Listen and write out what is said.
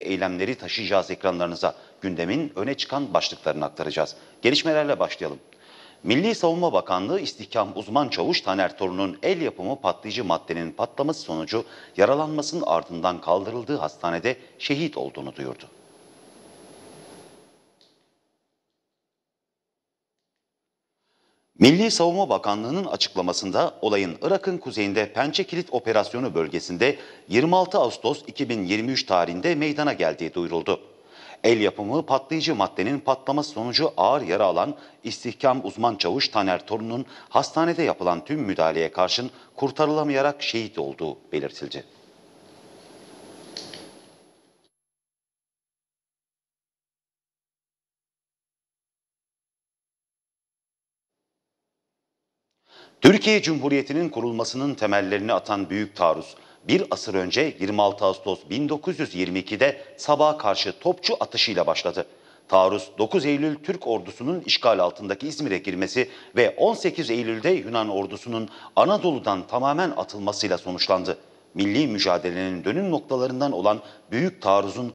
eylemleri taşıyacağız ekranlarınıza. Gündemin öne çıkan başlıklarını aktaracağız. Gelişmelerle başlayalım. Milli Savunma Bakanlığı istihkam uzman çavuş Taner Torun'un el yapımı patlayıcı maddenin patlaması sonucu yaralanmasının ardından kaldırıldığı hastanede şehit olduğunu duyurdu. Milli Savunma Bakanlığı'nın açıklamasında olayın Irak'ın kuzeyinde Pençe Kilit Operasyonu bölgesinde 26 Ağustos 2023 tarihinde meydana geldiği duyuruldu. El yapımı patlayıcı maddenin patlaması sonucu ağır yara alan istihkam uzman çavuş Taner Torun'un hastanede yapılan tüm müdahaleye karşın kurtarılamayarak şehit olduğu belirtildi. Türkiye Cumhuriyeti'nin kurulmasının temellerini atan büyük taarruz, bir asır önce 26 Ağustos 1922'de sabaha karşı topçu atışıyla başladı. Taarruz 9 Eylül Türk ordusunun işgal altındaki İzmir'e girmesi ve 18 Eylül'de Yunan ordusunun Anadolu'dan tamamen atılmasıyla sonuçlandı. Milli mücadelenin dönüm noktalarından olan büyük taarruzun